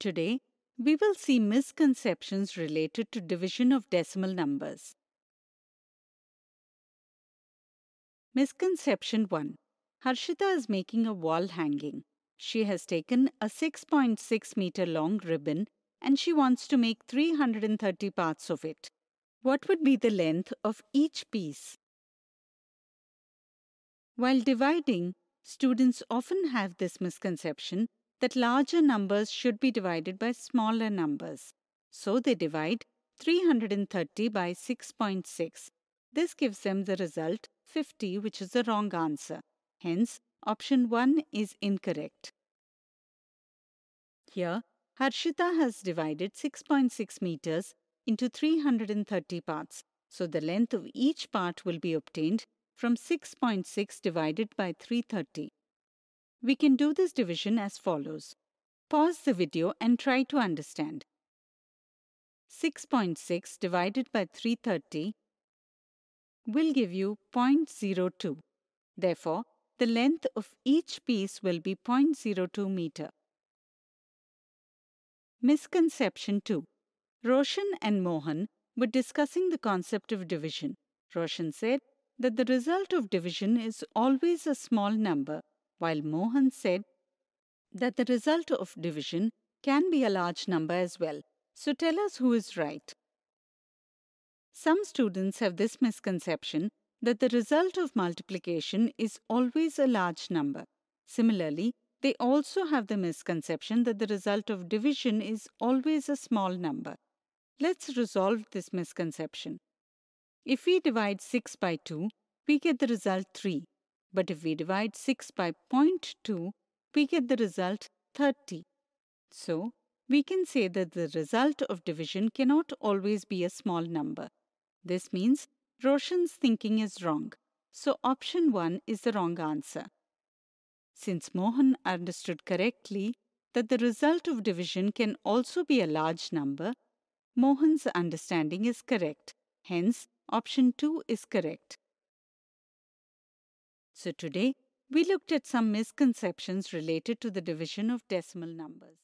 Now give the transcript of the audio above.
Today, we will see misconceptions related to division of decimal numbers. Misconception 1. Harshita is making a wall hanging. She has taken a 6.6 meter long ribbon and she wants to make 330 parts of it. What would be the length of each piece? While dividing, students often have this misconception that larger numbers should be divided by smaller numbers. So they divide 330 by 6.6. This gives them the result 50, which is the wrong answer. Hence, option 1 is incorrect. Here, Harshita has divided 6.6 meters into 330 parts, so the length of each part will be obtained from 6.6 divided by 330. We can do this division as follows. Pause the video and try to understand. 6.6 divided by 330 will give you 0.02. Therefore, the length of each piece will be 0.02 meter. Misconception 2. Roshan and Mohan were discussing the concept of division. Roshan said that the result of division is always a small number while Mohan said that the result of division can be a large number as well. So tell us who is right. Some students have this misconception that the result of multiplication is always a large number. Similarly, they also have the misconception that the result of division is always a small number. Let's resolve this misconception. If we divide 6 by 2, we get the result 3. But if we divide 6 by 0.2, we get the result 30. So, we can say that the result of division cannot always be a small number. This means Roshan's thinking is wrong. So option 1 is the wrong answer. Since Mohan understood correctly that the result of division can also be a large number, Mohan's understanding is correct. Hence, option 2 is correct. So today, we looked at some misconceptions related to the division of decimal numbers.